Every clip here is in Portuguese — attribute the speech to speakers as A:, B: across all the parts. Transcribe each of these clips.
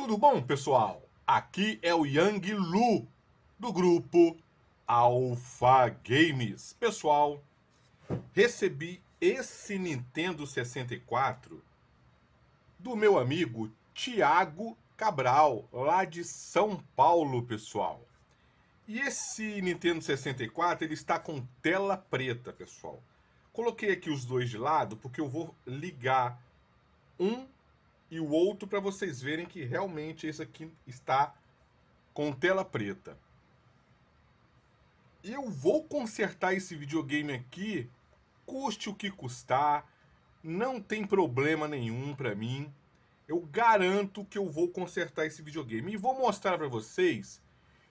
A: Tudo bom, pessoal? Aqui é o Yang Lu do grupo Alpha Games. Pessoal, recebi esse Nintendo 64 do meu amigo Tiago Cabral, lá de São Paulo, pessoal. E esse Nintendo 64, ele está com tela preta, pessoal. Coloquei aqui os dois de lado porque eu vou ligar um e o outro para vocês verem que realmente esse aqui está com tela preta. Eu vou consertar esse videogame aqui, custe o que custar, não tem problema nenhum para mim. Eu garanto que eu vou consertar esse videogame e vou mostrar para vocês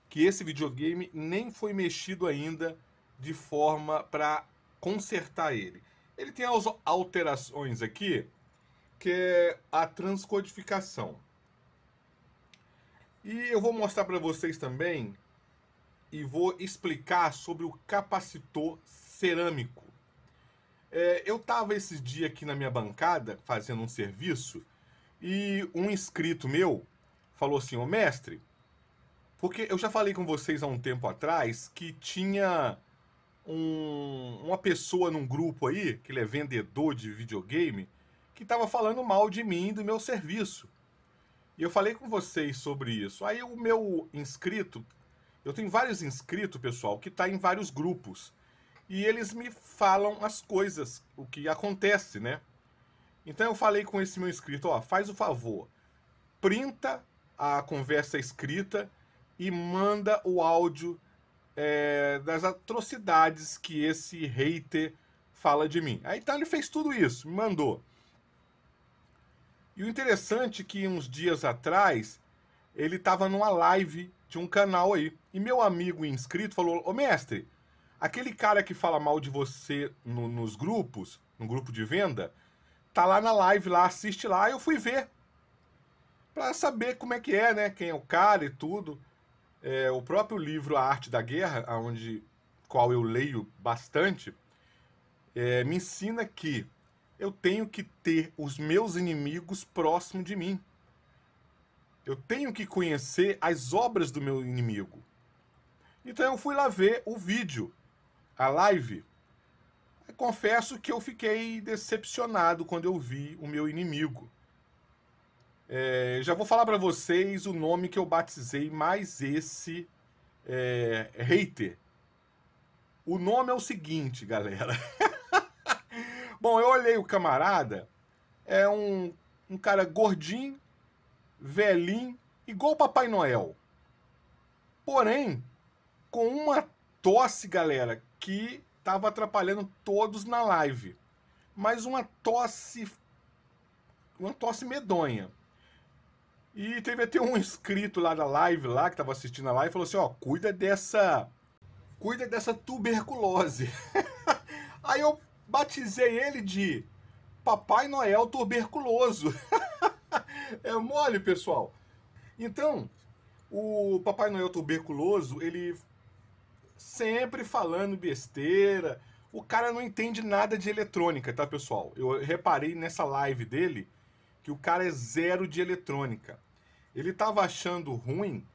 A: que esse videogame nem foi mexido ainda de forma para consertar ele. Ele tem as alterações aqui, que é a transcodificação. E eu vou mostrar para vocês também e vou explicar sobre o capacitor cerâmico. É, eu estava esse dia aqui na minha bancada fazendo um serviço e um inscrito meu falou assim: Ô mestre, porque eu já falei com vocês há um tempo atrás que tinha um, uma pessoa num grupo aí, que ele é vendedor de videogame, que estava falando mal de mim, do meu serviço. E eu falei com vocês sobre isso. Aí o meu inscrito, eu tenho vários inscritos, pessoal, que está em vários grupos. E eles me falam as coisas, o que acontece, né? Então eu falei com esse meu inscrito, ó, faz o favor, printa a conversa escrita e manda o áudio é, das atrocidades que esse hater fala de mim. Aí então ele fez tudo isso, me mandou. E o interessante é que uns dias atrás ele estava numa live de um canal aí. E meu amigo inscrito falou: Ô mestre, aquele cara que fala mal de você no, nos grupos, no grupo de venda, tá lá na live, lá, assiste lá. Eu fui ver. Pra saber como é que é, né? Quem é o cara e tudo. É, o próprio livro A Arte da Guerra, onde, qual eu leio bastante, é, me ensina que eu tenho que ter os meus inimigos próximo de mim. Eu tenho que conhecer as obras do meu inimigo. Então eu fui lá ver o vídeo, a live. Eu confesso que eu fiquei decepcionado quando eu vi o meu inimigo. É, já vou falar para vocês o nome que eu batizei mais esse é, hater. O nome é o seguinte, galera. Bom, eu olhei o camarada, é um, um cara gordinho, velhinho, igual o Papai Noel. Porém, com uma tosse, galera, que tava atrapalhando todos na live. Mas uma tosse. Uma tosse medonha. E teve até um inscrito lá da live, lá, que tava assistindo a live, falou assim: ó, cuida dessa. Cuida dessa tuberculose. Aí eu batizei ele de Papai Noel Tuberculoso. é mole, pessoal. Então, o Papai Noel Tuberculoso, ele sempre falando besteira. O cara não entende nada de eletrônica, tá, pessoal? Eu reparei nessa live dele que o cara é zero de eletrônica. Ele tava achando ruim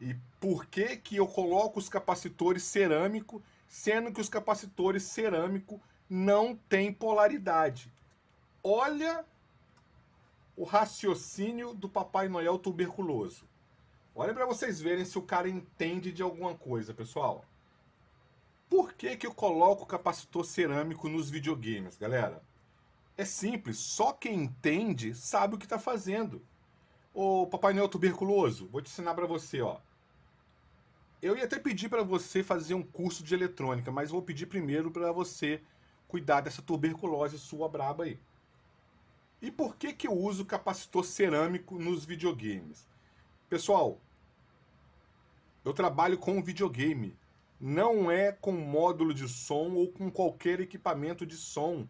A: e por que que eu coloco os capacitores cerâmico, sendo que os capacitores cerâmico não tem polaridade. Olha o raciocínio do Papai Noel tuberculoso. Olha para vocês verem se o cara entende de alguma coisa, pessoal. Por que, que eu coloco capacitor cerâmico nos videogames, galera? É simples, só quem entende sabe o que está fazendo. O Papai Noel tuberculoso, vou te ensinar para você, ó. Eu ia até pedir para você fazer um curso de eletrônica, mas vou pedir primeiro para você cuidar dessa tuberculose sua braba aí. E por que, que eu uso capacitor cerâmico nos videogames? Pessoal, eu trabalho com videogame, não é com módulo de som ou com qualquer equipamento de som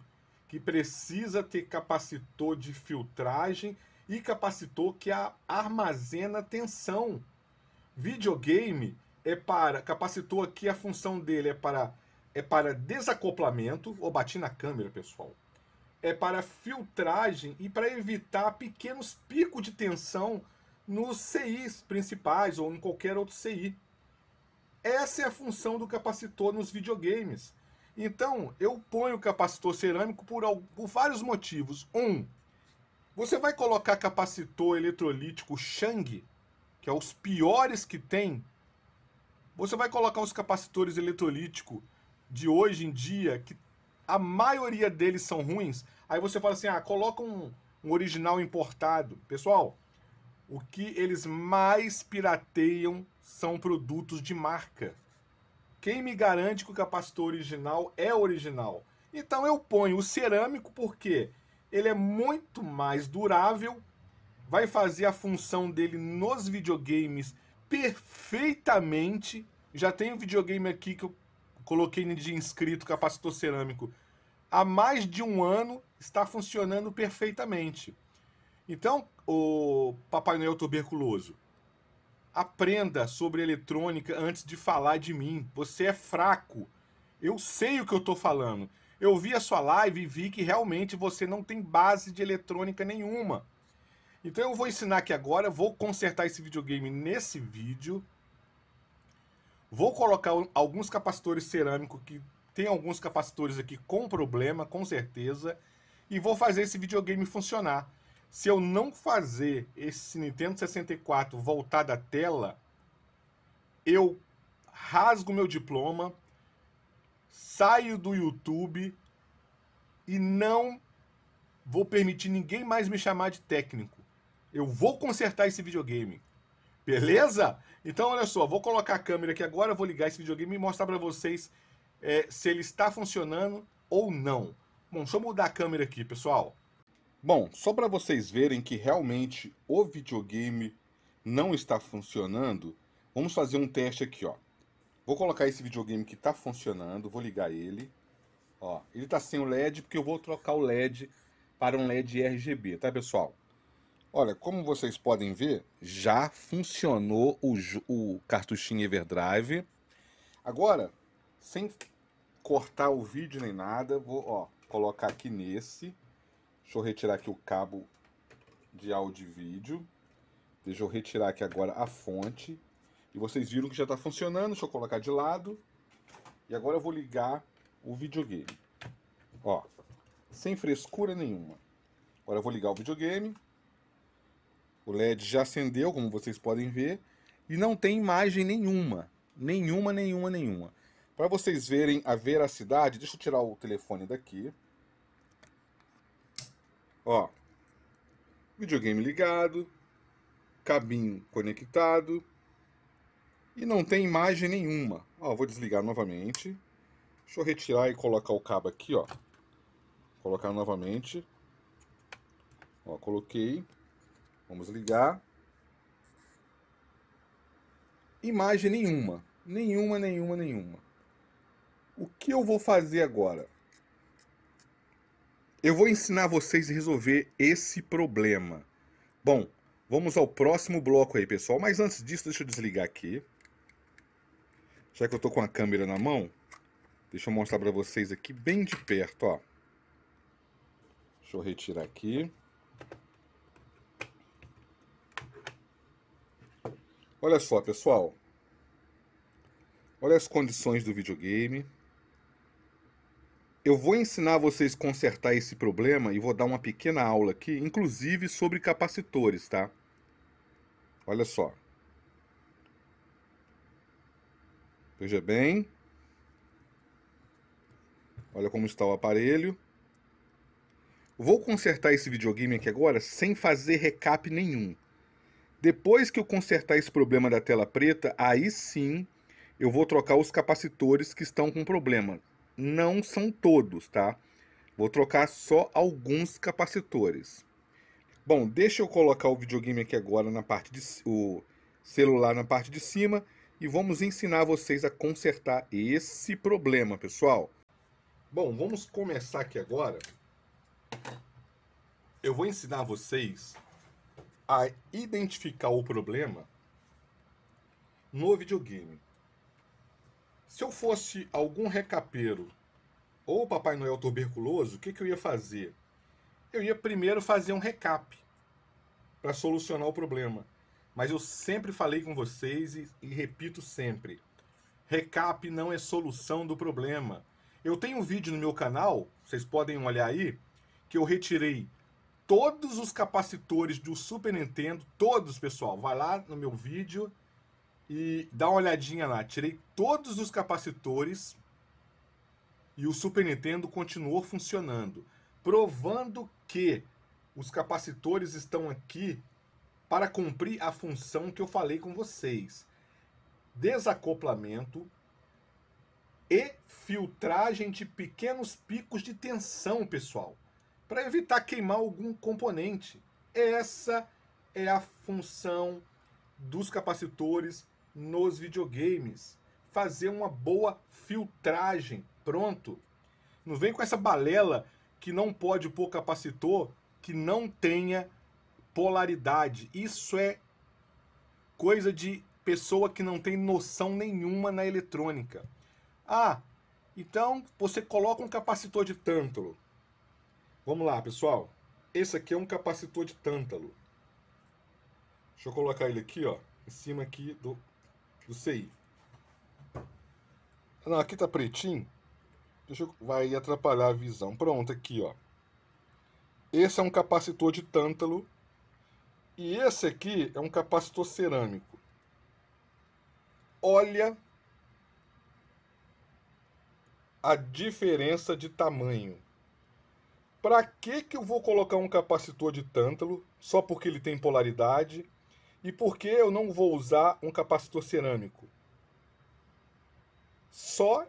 A: que precisa ter capacitor de filtragem e capacitor que armazena tensão. Videogame é para capacitor aqui a função dele é para é para desacoplamento, ou bati na câmera, pessoal. É para filtragem e para evitar pequenos picos de tensão nos CIs principais ou em qualquer outro CI. Essa é a função do capacitor nos videogames. Então, eu ponho o capacitor cerâmico por, por vários motivos. Um, você vai colocar capacitor eletrolítico Shang, que é os piores que tem. Você vai colocar os capacitores eletrolíticos de hoje em dia, que a maioria deles são ruins, aí você fala assim: ah, coloca um, um original importado. Pessoal, o que eles mais pirateiam são produtos de marca. Quem me garante que o capacitor original é original? Então eu ponho o cerâmico porque ele é muito mais durável, vai fazer a função dele nos videogames perfeitamente. Já tem um videogame aqui que eu coloquei de inscrito capacitor cerâmico há mais de um ano, está funcionando perfeitamente. Então, o Papai Noel tuberculoso, aprenda sobre eletrônica antes de falar de mim. Você é fraco. Eu sei o que eu estou falando. Eu vi a sua live e vi que realmente você não tem base de eletrônica nenhuma. Então eu vou ensinar aqui agora, vou consertar esse videogame nesse vídeo. Vou colocar alguns capacitores cerâmicos que tem alguns capacitores aqui com problema, com certeza, e vou fazer esse videogame funcionar. Se eu não fazer esse Nintendo 64 voltar da tela, eu rasgo meu diploma, saio do YouTube e não vou permitir ninguém mais me chamar de técnico. Eu vou consertar esse videogame. Beleza? Então, olha só, vou colocar a câmera aqui agora, vou ligar esse videogame e mostrar para vocês é, se ele está funcionando ou não. Bom, deixa eu mudar a câmera aqui, pessoal. Bom, só para vocês verem que realmente o videogame não está funcionando, vamos fazer um teste aqui, ó. Vou colocar esse videogame que está funcionando, vou ligar ele. Ó, ele está sem o LED porque eu vou trocar o LED para um LED RGB, tá, pessoal? Olha, como vocês podem ver, já funcionou o, o cartuchinho Everdrive. Agora, sem cortar o vídeo nem nada, vou ó, colocar aqui nesse. Deixa eu retirar aqui o cabo de áudio e vídeo. Deixa eu retirar aqui agora a fonte. E vocês viram que já está funcionando. Deixa eu colocar de lado. E agora eu vou ligar o videogame. Ó, sem frescura nenhuma. Agora eu vou ligar o videogame. O LED já acendeu, como vocês podem ver, e não tem imagem nenhuma. Nenhuma, nenhuma, nenhuma. Para vocês verem a veracidade, deixa eu tirar o telefone daqui. Ó, videogame ligado, cabinho conectado e não tem imagem nenhuma. Ó, vou desligar novamente. Deixa eu retirar e colocar o cabo aqui, ó. Colocar novamente. Ó, coloquei. Vamos ligar. Imagem nenhuma. Nenhuma, nenhuma, nenhuma. O que eu vou fazer agora? Eu vou ensinar vocês a resolver esse problema. Bom, vamos ao próximo bloco aí, pessoal. Mas antes disso, deixa eu desligar aqui. Já que eu estou com a câmera na mão, deixa eu mostrar para vocês aqui bem de perto, ó. Deixa eu retirar aqui. Olha só, pessoal. Olha as condições do videogame. Eu vou ensinar vocês a consertar esse problema e vou dar uma pequena aula aqui, inclusive sobre capacitores, tá? Olha só. Veja bem. Olha como está o aparelho. Vou consertar esse videogame aqui agora sem fazer recap nenhum. Depois que eu consertar esse problema da tela preta, aí sim eu vou trocar os capacitores que estão com problema. Não são todos, tá? Vou trocar só alguns capacitores. Bom, deixa eu colocar o videogame aqui agora na parte de o celular na parte de cima e vamos ensinar vocês a consertar esse problema, pessoal. Bom, vamos começar aqui agora. Eu vou ensinar vocês a identificar o problema no videogame. Se eu fosse algum recapeiro ou Papai Noel tuberculoso, o que, que eu ia fazer? Eu ia primeiro fazer um recap para solucionar o problema. Mas eu sempre falei com vocês e, e repito sempre: recap não é solução do problema. Eu tenho um vídeo no meu canal, vocês podem olhar aí, que eu retirei todos os capacitores do Super Nintendo, todos, pessoal. Vai lá no meu vídeo e dá uma olhadinha lá. Tirei todos os capacitores e o Super Nintendo continuou funcionando, provando que os capacitores estão aqui para cumprir a função que eu falei com vocês. Desacoplamento e filtragem de pequenos picos de tensão, pessoal para evitar queimar algum componente. Essa é a função dos capacitores nos videogames. Fazer uma boa filtragem. Pronto. Não vem com essa balela que não pode pôr capacitor que não tenha polaridade. Isso é coisa de pessoa que não tem noção nenhuma na eletrônica. Ah, então você coloca um capacitor de tântalo Vamos lá, pessoal. Esse aqui é um capacitor de tântalo. Deixa eu colocar ele aqui, ó, em cima aqui do, do CI. Não, aqui tá pretinho. Deixa eu... Vai atrapalhar a visão. Pronto, aqui, ó. Esse é um capacitor de tântalo. E esse aqui é um capacitor cerâmico. Olha a diferença de tamanho. Para que, que eu vou colocar um capacitor de tântalo só porque ele tem polaridade? E por que eu não vou usar um capacitor cerâmico? Só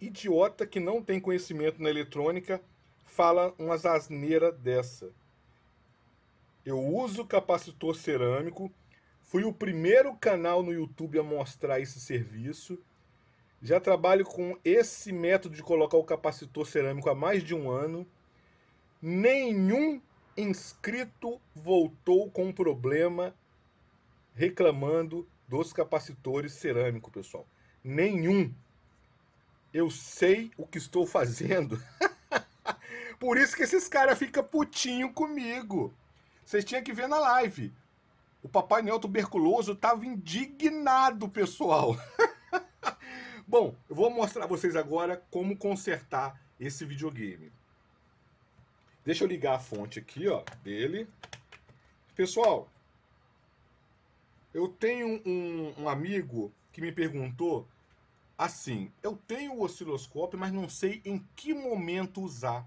A: idiota que não tem conhecimento na eletrônica fala umas asneira dessa. Eu uso capacitor cerâmico, fui o primeiro canal no YouTube a mostrar esse serviço. Já trabalho com esse método de colocar o capacitor cerâmico há mais de um ano nenhum inscrito voltou com problema reclamando dos capacitores cerâmicos pessoal. Nenhum. Eu sei o que estou fazendo. Por isso que esses caras ficam putinho comigo. Vocês tinham que ver na live. O Papai Noel tuberculoso estava indignado, pessoal. Bom, eu vou mostrar a vocês agora como consertar esse videogame. Deixa eu ligar a fonte aqui, ó, dele. Pessoal, eu tenho um, um amigo que me perguntou assim: eu tenho o osciloscópio, mas não sei em que momento usar.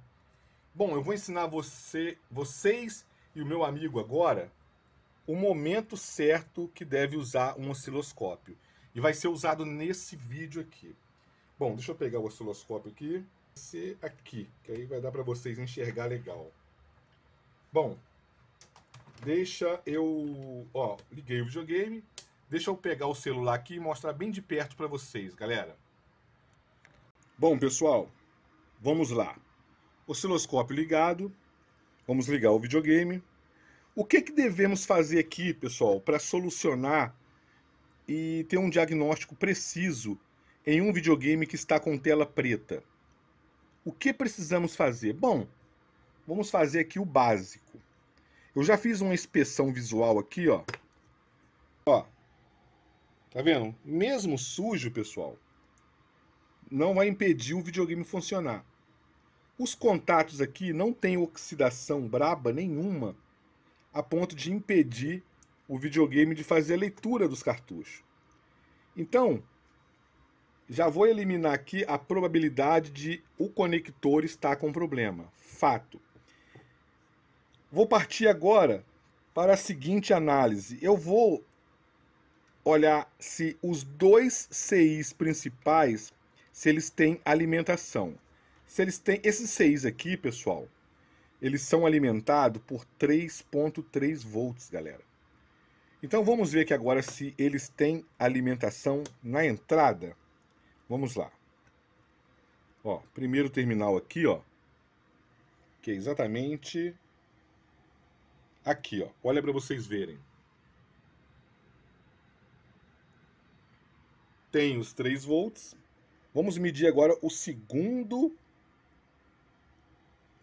A: Bom, eu vou ensinar você, vocês e o meu amigo agora o momento certo que deve usar um osciloscópio. E vai ser usado nesse vídeo aqui. Bom, deixa eu pegar o osciloscópio aqui ser aqui, que aí vai dar para vocês enxergar legal. Bom, deixa eu... Ó, liguei o videogame. Deixa eu pegar o celular aqui e mostrar bem de perto para vocês, galera. Bom, pessoal, vamos lá. Osciloscópio ligado. Vamos ligar o videogame. O que, que devemos fazer aqui, pessoal, para solucionar e ter um diagnóstico preciso em um videogame que está com tela preta? O que precisamos fazer? Bom, vamos fazer aqui o básico. Eu já fiz uma inspeção visual aqui, ó. Ó. Tá vendo? Mesmo sujo, pessoal, não vai impedir o videogame funcionar. Os contatos aqui não têm oxidação braba nenhuma a ponto de impedir o videogame de fazer a leitura dos cartuchos. Então, já vou eliminar aqui a probabilidade de o conector estar com problema. Fato. Vou partir agora para a seguinte análise. Eu vou olhar se os dois CIs principais, se eles têm alimentação. Se eles têm esses CIs aqui, pessoal, eles são alimentados por 3.3 volts, galera. Então vamos ver aqui agora se eles têm alimentação na entrada. Vamos lá. Ó, primeiro terminal aqui, ó. Que é exatamente aqui, ó. Olha para vocês verem. Tem os 3 volts. Vamos medir agora o segundo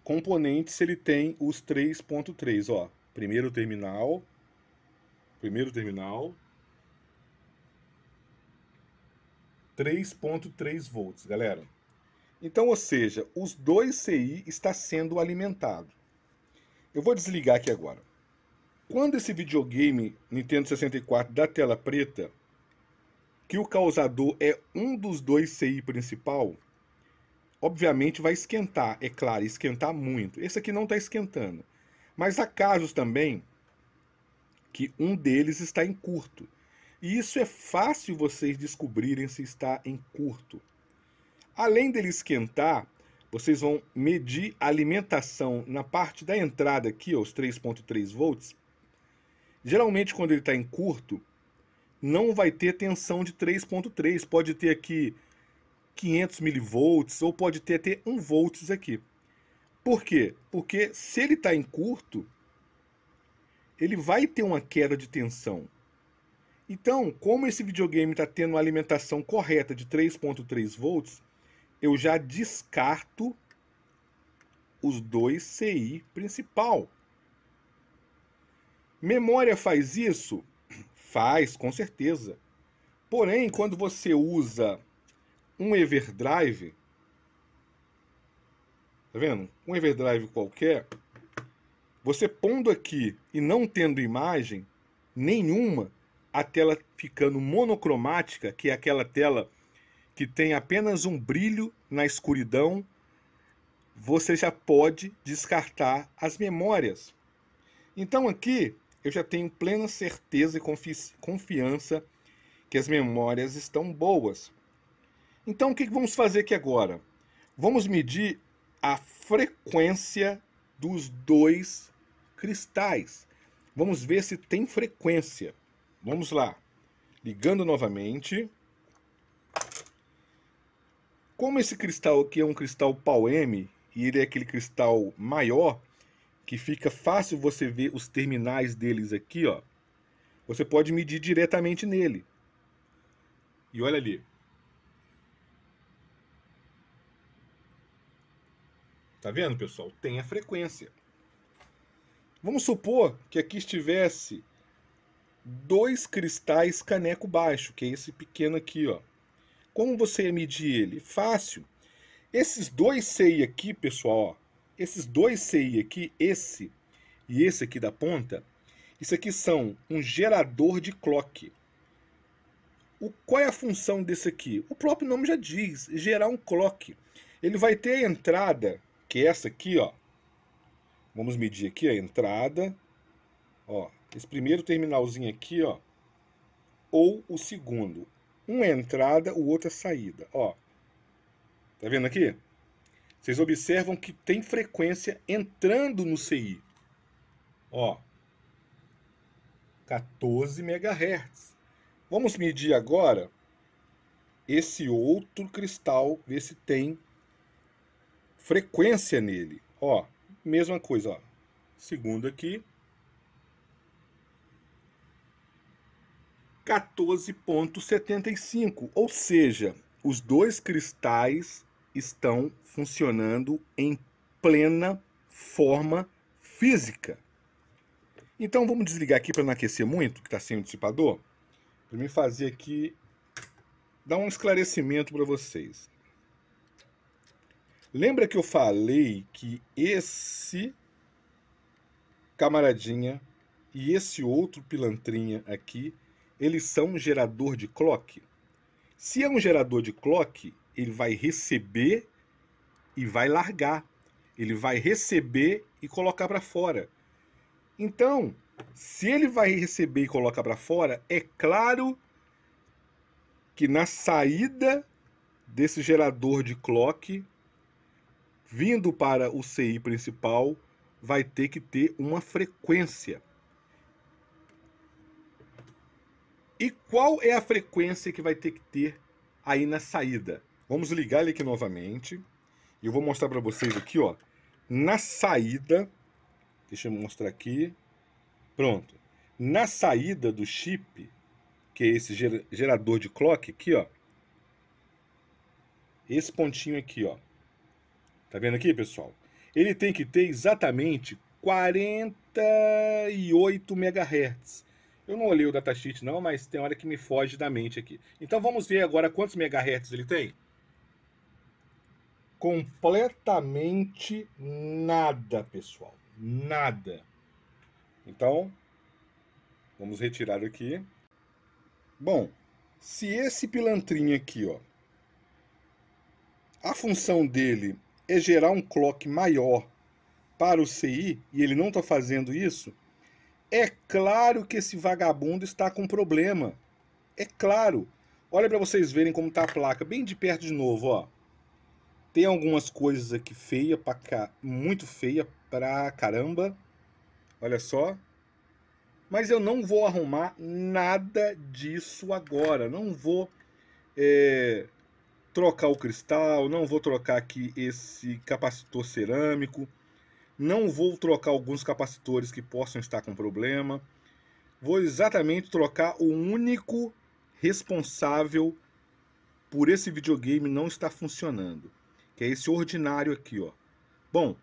A: componente se ele tem os 3.3, ó. Primeiro terminal, primeiro terminal, 3.3 volts, galera. Então, ou seja, os dois CI está sendo alimentado. Eu vou desligar aqui agora. Quando esse videogame Nintendo 64 da tela preta, que o causador é um dos dois CI principal, obviamente vai esquentar, é claro, esquentar muito. Esse aqui não está esquentando. Mas há casos também que um deles está em curto. E isso é fácil vocês descobrirem se está em curto. Além dele esquentar, vocês vão medir a alimentação na parte da entrada aqui, ó, os 3.3 volts. Geralmente quando ele está em curto, não vai ter tensão de 3.3, pode ter aqui 500 milivolts ou pode ter até 1 volts aqui. Por quê? Porque se ele está em curto, ele vai ter uma queda de tensão. Então, como esse videogame está tendo uma alimentação correta de 3.3 volts, eu já descarto os dois CI principal. Memória faz isso? Faz, com certeza. Porém, quando você usa um Everdrive, tá vendo? Um Everdrive qualquer, você pondo aqui e não tendo imagem nenhuma, a tela ficando monocromática, que é aquela tela que tem apenas um brilho na escuridão, você já pode descartar as memórias. Então aqui eu já tenho plena certeza e confi confiança que as memórias estão boas. Então o que vamos fazer aqui agora? Vamos medir a frequência dos dois cristais. Vamos ver se tem frequência. Vamos lá. Ligando novamente. Como esse cristal aqui é um cristal pau M e ele é aquele cristal maior, que fica fácil você ver os terminais deles aqui, ó. Você pode medir diretamente nele. E olha ali. Tá vendo, pessoal? Tem a frequência. Vamos supor que aqui estivesse dois cristais caneco baixo, que é esse pequeno aqui, ó. Como você ia medir ele? Fácil. Esses dois CI aqui, pessoal, ó, esses dois CI aqui, esse e esse aqui da ponta, isso aqui são um gerador de clock. O, qual é a função desse aqui? O próprio nome já diz, gerar um clock. Ele vai ter a entrada, que é essa aqui, ó. Vamos medir aqui a entrada Ó, esse primeiro terminalzinho aqui, ó, ou o segundo. Um é entrada, o outro é saída, ó. Tá vendo aqui? Vocês observam que tem frequência entrando no CI. Ó, 14 MHz. Vamos medir agora esse outro cristal, ver se tem frequência nele. Ó, mesma coisa, ó. Segundo aqui, 14,75, ou seja, os dois cristais estão funcionando em plena forma física. Então vamos desligar aqui para não aquecer muito, que está sem o dissipador, para me fazer aqui dar um esclarecimento para vocês. Lembra que eu falei que esse camaradinha e esse outro pilantrinha aqui eles são um gerador de clock. Se é um gerador de clock, ele vai receber e vai largar. Ele vai receber e colocar para fora. Então, se ele vai receber e colocar para fora, é claro que na saída desse gerador de clock, vindo para o CI principal, vai ter que ter uma frequência. E qual é a frequência que vai ter que ter aí na saída? Vamos ligar ele aqui novamente. E eu vou mostrar para vocês aqui, ó. Na saída, deixa eu mostrar aqui. Pronto. Na saída do chip, que é esse gerador de clock aqui, ó. Esse pontinho aqui, ó. Tá vendo aqui, pessoal? Ele tem que ter exatamente 48 MHz. Eu não olhei o datasheet não, mas tem hora que me foge da mente aqui. Então vamos ver agora quantos megahertz ele tem. Completamente nada, pessoal. Nada. Então, vamos retirar aqui. Bom, se esse pilantrinho aqui, ó, a função dele é gerar um clock maior para o CI e ele não está fazendo isso, é claro que esse vagabundo está com problema. É claro. Olha para vocês verem como tá a placa, bem de perto de novo, ó. Tem algumas coisas aqui feia para cá, muito feia para caramba. Olha só. Mas eu não vou arrumar nada disso agora. Não vou é, trocar o cristal, não vou trocar aqui esse capacitor cerâmico não vou trocar alguns capacitores que possam estar com problema. Vou exatamente trocar o único responsável por esse videogame não estar funcionando, que é esse ordinário aqui, ó. Bom,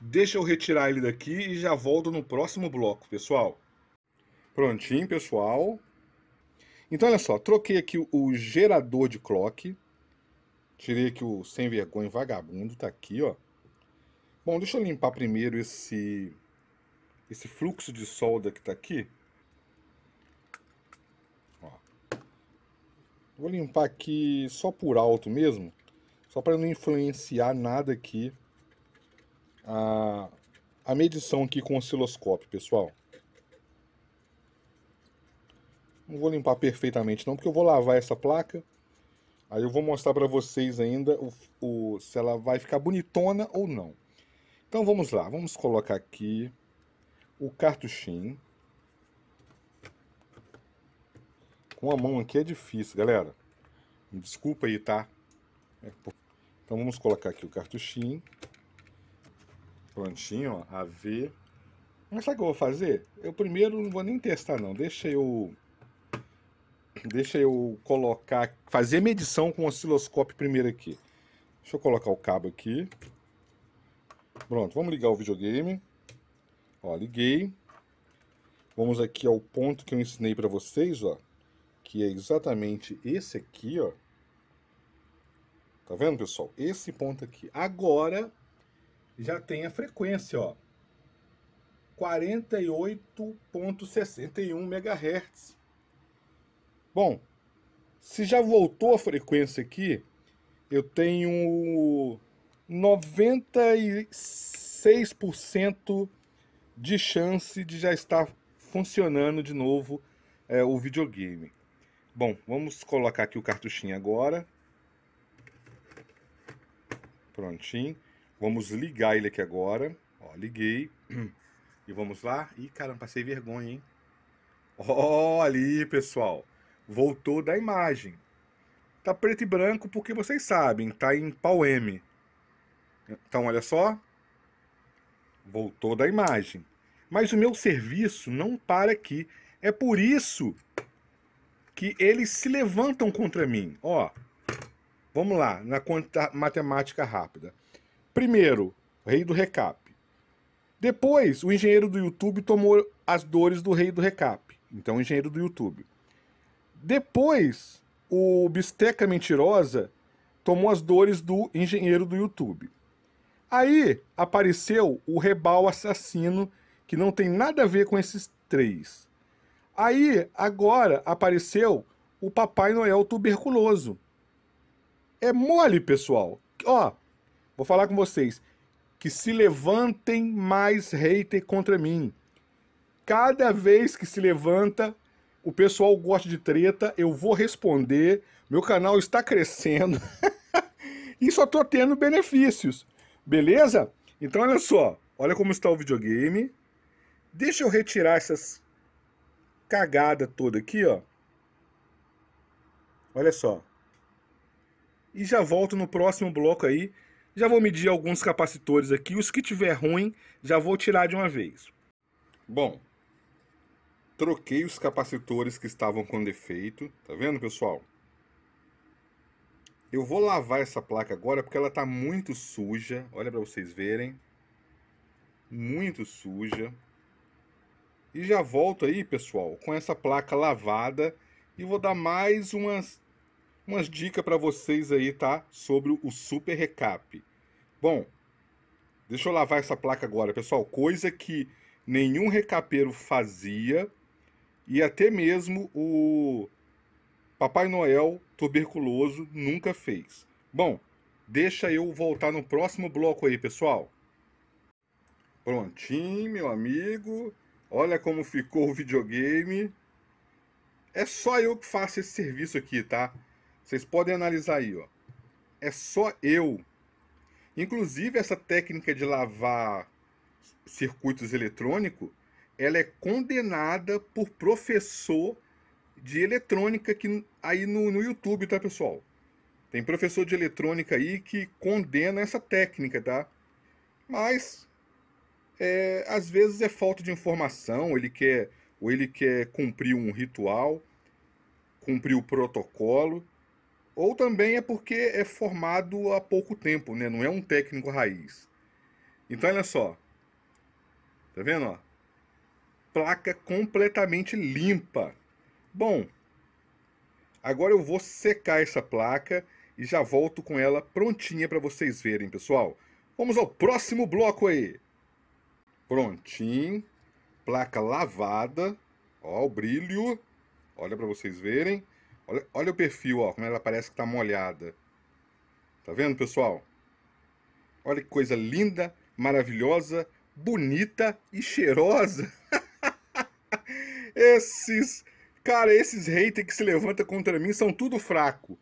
A: deixa eu retirar ele daqui e já volto no próximo bloco, pessoal. Prontinho, pessoal. Então, olha só, troquei aqui o gerador de clock. Tirei aqui o sem vergonha vagabundo, tá aqui, ó. Bom, deixa eu limpar primeiro esse, esse fluxo de solda que está aqui. Ó. Vou limpar aqui só por alto mesmo, só para não influenciar nada aqui a, a medição aqui com o osciloscópio, pessoal. Não vou limpar perfeitamente não, porque eu vou lavar essa placa. Aí eu vou mostrar para vocês ainda o, o, se ela vai ficar bonitona ou não. Então vamos lá, vamos colocar aqui o cartuchim. Com a mão aqui é difícil, galera. Me desculpa aí, tá? É então vamos colocar aqui o cartuchim. Prontinho, ó, AV. Mas sabe o que eu vou fazer? Eu primeiro não vou nem testar não, deixa eu... Deixa eu colocar, fazer medição com o osciloscópio primeiro aqui. Deixa eu colocar o cabo aqui. Pronto, vamos ligar o videogame. Ó, liguei. Vamos aqui ao ponto que eu ensinei para vocês, ó. Que é exatamente esse aqui, ó. Tá vendo, pessoal? Esse ponto aqui. Agora, já tem a frequência, ó. 48.61 MHz. Bom, se já voltou a frequência aqui, eu tenho 96% de chance de já estar funcionando de novo é, o videogame. Bom, vamos colocar aqui o cartuchinho agora. Prontinho. Vamos ligar ele aqui agora. Ó, liguei. E vamos lá. Ih, caramba, passei vergonha, hein? Ó, ali, pessoal. Voltou da imagem. Tá preto e branco porque vocês sabem, tá em pau M. Então, olha só. Voltou da imagem. Mas o meu serviço não para aqui. É por isso que eles se levantam contra mim. Ó, vamos lá, na conta matemática rápida. Primeiro, o rei do recap. Depois, o engenheiro do YouTube tomou as dores do rei do recap. Então, engenheiro do YouTube. Depois, o Bisteca Mentirosa tomou as dores do engenheiro do YouTube. Aí apareceu o Rebal Assassino, que não tem nada a ver com esses três. Aí, agora, apareceu o Papai Noel Tuberculoso. É mole, pessoal. Ó, vou falar com vocês. Que se levantem mais haters contra mim. Cada vez que se levanta, o pessoal gosta de treta, eu vou responder. Meu canal está crescendo. e só estou tendo benefícios. Beleza? Então olha só, olha como está o videogame. Deixa eu retirar essas cagada toda aqui, ó. Olha só. E já volto no próximo bloco aí. Já vou medir alguns capacitores aqui. Os que tiver ruim, já vou tirar de uma vez. Bom, troquei os capacitores que estavam com defeito. Tá vendo, pessoal? Eu vou lavar essa placa agora porque ela está muito suja. Olha para vocês verem. Muito suja. E já volto aí, pessoal, com essa placa lavada. E vou dar mais umas, umas dicas para vocês aí, tá? Sobre o Super Recap. Bom, deixa eu lavar essa placa agora, pessoal. Coisa que nenhum recapeiro fazia. E até mesmo o Papai Noel tuberculoso nunca fez. Bom, deixa eu voltar no próximo bloco aí, pessoal. Prontinho, meu amigo. Olha como ficou o videogame. É só eu que faço esse serviço aqui, tá? Vocês podem analisar aí, ó. É só eu. Inclusive, essa técnica de lavar circuitos eletrônicos, ela é condenada por professor de eletrônica que, aí no, no YouTube, tá, pessoal? Tem professor de eletrônica aí que condena essa técnica, tá? Mas é, às vezes é falta de informação, ele quer ou ele quer cumprir um ritual, cumprir o protocolo, ou também é porque é formado há pouco tempo, né? Não é um técnico raiz. Então olha só, tá vendo? Ó? Placa completamente limpa, Bom, agora eu vou secar essa placa e já volto com ela prontinha para vocês verem, pessoal. Vamos ao próximo bloco aí. Prontinho, placa lavada, ó o brilho, olha para vocês verem. Olha, olha o perfil, ó, como ela parece que está molhada. Tá vendo, pessoal? Olha que coisa linda, maravilhosa, bonita e cheirosa. Esses Cara, esses haters que se levantam contra mim são tudo fraco.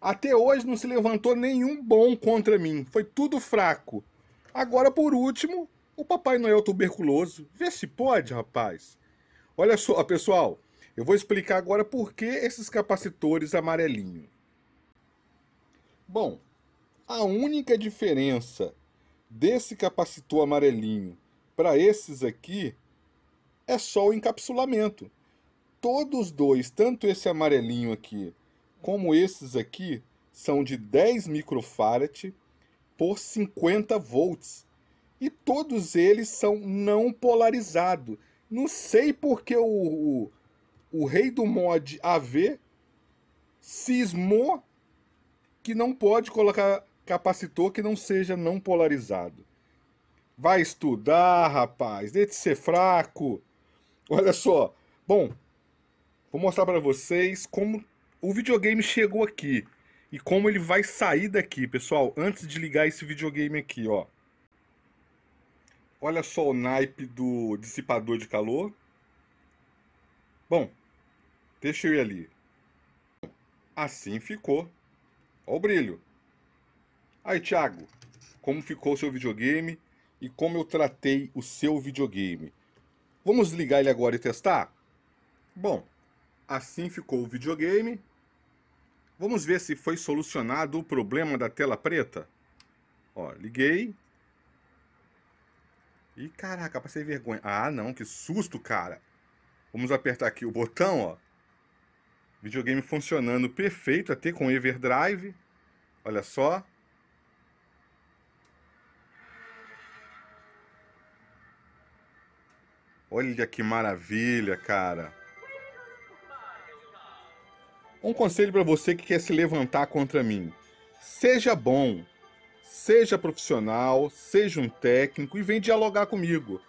A: Até hoje não se levantou nenhum bom contra mim. Foi tudo fraco. Agora, por último, o Papai Noel tuberculoso. Vê se pode, rapaz. Olha só, pessoal. Eu vou explicar agora por que esses capacitores amarelinhos. Bom, a única diferença desse capacitor amarelinho para esses aqui é só o encapsulamento todos dois, tanto esse amarelinho aqui, como esses aqui, são de 10 microfarad por 50 volts. E todos eles são não polarizados. Não sei porque o, o, o rei do mod AV cismou que não pode colocar capacitor que não seja não polarizado. Vai estudar, rapaz, deixa de ser fraco. Olha só. Bom, Vou mostrar para vocês como o videogame chegou aqui e como ele vai sair daqui, pessoal, antes de ligar esse videogame aqui, ó. Olha só o naipe do dissipador de calor. Bom, deixa eu ir ali. Assim ficou. Olha o brilho. Aí, Thiago, como ficou o seu videogame e como eu tratei o seu videogame? Vamos ligar ele agora e testar? Bom, Assim ficou o videogame. Vamos ver se foi solucionado o problema da tela preta. Ó, liguei. E caraca, passei vergonha. Ah, não, que susto, cara. Vamos apertar aqui o botão, ó. Videogame funcionando perfeito, até com Everdrive. Olha só. Olha que maravilha, cara. Um conselho para você que quer se levantar contra mim: seja bom, seja profissional, seja um técnico e vem dialogar comigo.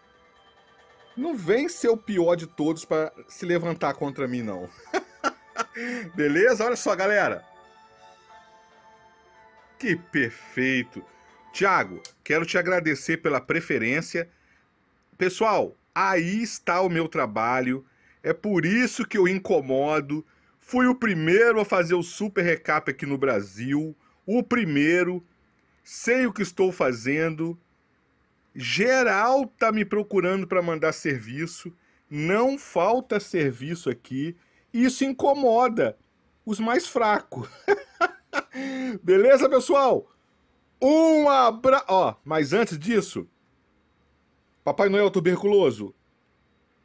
A: Não vem ser o pior de todos para se levantar contra mim, não. Beleza? Olha só, galera. Que perfeito. Tiago, quero te agradecer pela preferência. Pessoal, aí está o meu trabalho. É por isso que eu incomodo. Fui o primeiro a fazer o super recap aqui no Brasil, o primeiro, sei o que estou fazendo. Geral tá me procurando para mandar serviço, não falta serviço aqui, e isso incomoda os mais fracos. Beleza, pessoal? Um abraço. Ó, mas antes disso, Papai Noel tuberculoso,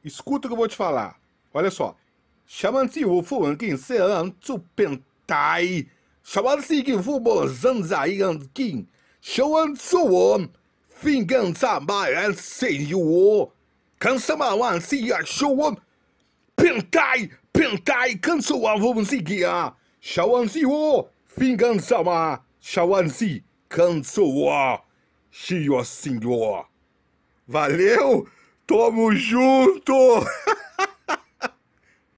A: escuta o que eu vou te falar. Olha só chamando-se o Fuanquin Sean Tsupentai, chamando-se o Fubo Zanzai Anquin, chamando Suon, Fingan Samai Ansei Yuo, Kansama Wan Sia Shuon, Pentai, Pentai, Kansuwa Fuan Sigia, chamando-se o Fingan Sama, chamando-se Kansuwa, Senhor. Valeu, tamo junto!